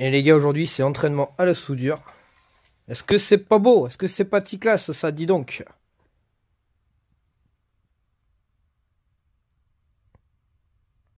Et les gars, aujourd'hui, c'est entraînement à la soudure. Est-ce que c'est pas beau Est-ce que c'est pas T-classe, ça Dis donc.